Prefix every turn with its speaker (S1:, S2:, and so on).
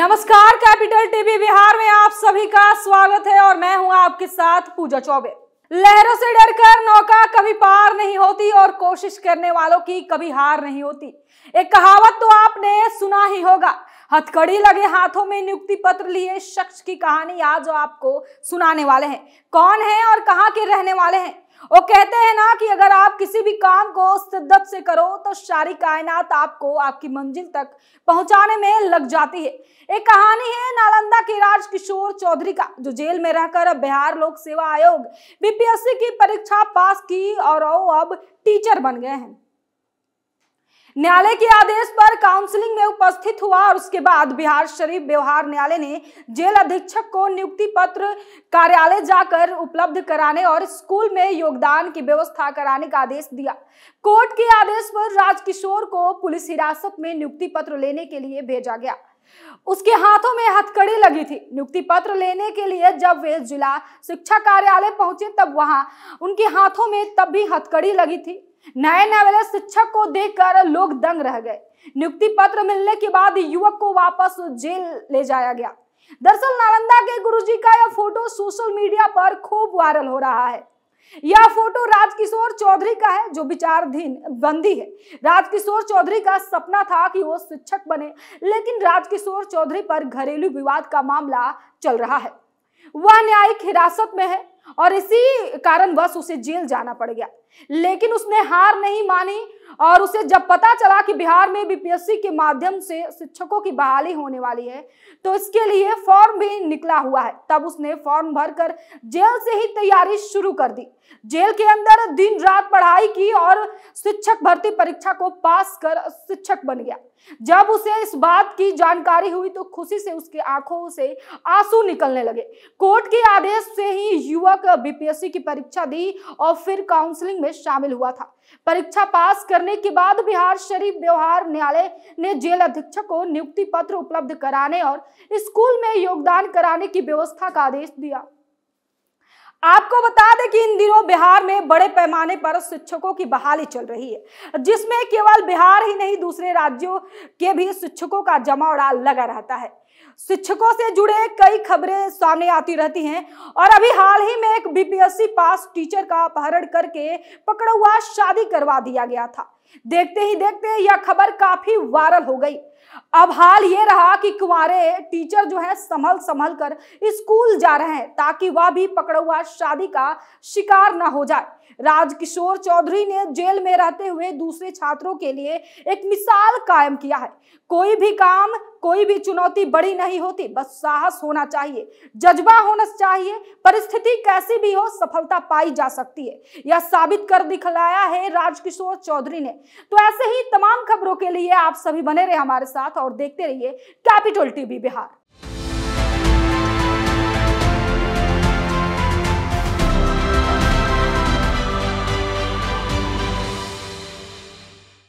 S1: नमस्कार capital TV Bihar में आप सभी का स्वागत है और मैं हूं आपके साथ पूजा चौबे लहरों से डरकर नौका कभी पार नहीं होती और कोशिश करने वालों की कभी हार नहीं होती एक कहावत तो आपने सुना ही होगा हथकड़ी लगे हाथों में नियुक्ति पत्र लिए शख्स की कहानी आज आपको सुनाने वाले हैं कौन है और कहाँ के रहने वाले हैं वो कहते हैं ना कि अगर आप किसी भी काम को शिद्दत से करो तो सारी कायनात आपको आपकी मंजिल तक पहुंचाने में लग जाती है एक कहानी है नालंदा के राज किशोर चौधरी का जो जेल में रहकर अब बिहार लोक सेवा आयोग बीपीएससी की परीक्षा पास की और वो अब टीचर बन गए हैं न्यायालय के आदेश पर काउंसलिंग में उपस्थित हुआ और उसके बाद बिहार शरीफ व्यवहार न्यायालय ने जेल अधीक्षक को नियुक्ति पत्र कार्यालय जाकर उपलब्ध कराने और स्कूल में योगदान की व्यवस्था कराने का आदेश दिया कोर्ट के आदेश पर राजकिशोर को पुलिस हिरासत में नियुक्ति पत्र लेने के लिए भेजा गया उसके हाथों में हथकड़ी लगी थी नियुक्ति पत्र लेने के लिए जब वे जिला शिक्षा कार्यालय पहुंचे तब वहां उनके हाथों में तब भी हथकड़ी लगी थी नए नए वाले शिक्षक को देखकर लोग दंग रह गए नियुक्ति पत्र मिलने के बाद युवक को वापस जेल ले जाया गया दरअसल नालंदा के गुरुजी का यह फोटो सोशल मीडिया पर खूब वायरल हो रहा है यह फोटो राजकिशोर चौधरी का है जो विचारधीन बंदी है राजकिशोर चौधरी का सपना था कि वो शिक्षक बने लेकिन राजकिशोर चौधरी पर घरेलू विवाद का मामला चल रहा है वह न्यायिक हिरासत में है और इसी कारणवश उसे जेल जाना पड़ गया लेकिन उसने हार नहीं मानी और उसे जब पता चला कि बिहार में बीपीएससी के माध्यम से शिक्षकों की बहाली होने वाली है तो इसके लिए फॉर्म भी निकला हुआ है तब उसने फॉर्म भरकर जेल से ही तैयारी शुरू कर दी जेल के अंदर दिन रात पढ़ाई की और शिक्षक भर्ती परीक्षा को पास कर शिक्षक बन गया जब उसे इस बात की जानकारी हुई तो खुशी से उसके आंखों से आंसू निकलने लगे कोर्ट के आदेश से ही युवक बीपीएससी की परीक्षा दी और फिर काउंसलिंग में शामिल हुआ था परीक्षा पास करने होने के बाद बिहार शरीफ व्यवहार न्यायालय ने जेल अधीक्षक को नियुक्ति पत्र उपलब्ध कराने और स्कूल में योगदान कराने की व्यवस्था का आदेश दिया आपको बता दें कि इन दिनों बिहार में बड़े पैमाने पर शिक्षकों की बहाली चल रही है जिसमें केवल बिहार ही नहीं दूसरे राज्यों के भी शिक्षकों का जमावड़ा लगा रहता है शिक्षकों से जुड़े कई खबरें सामने आती रहती हैं और अभी हाल ही में एक बीपीएससी पास टीचर का अपहरण करके पकड़ा हुआ शादी करवा दिया गया था देखते ही देखते यह खबर काफी वायरल हो गई अब हाल ये रहा कि कुंवरे टीचर जो है संभल संभल कर स्कूल जा रहे हैं ताकि वह भी पकड़ा हुआ शादी का शिकार न हो जाए राजकिशोर चौधरी ने जेल में रहते हुए दूसरे छात्रों के लिए एक मिसाल कायम किया है कोई भी काम कोई भी चुनौती बड़ी नहीं होती बस साहस होना चाहिए जज्बा होना चाहिए परिस्थिति कैसी भी हो सफलता पाई जा सकती है यह साबित कर दिखलाया है राजकिशोर चौधरी ने तो ऐसे ही तमाम खबरों के लिए आप सभी बने रहे हमारे साथ और देखते रहिए कैपिटल टीवी बिहार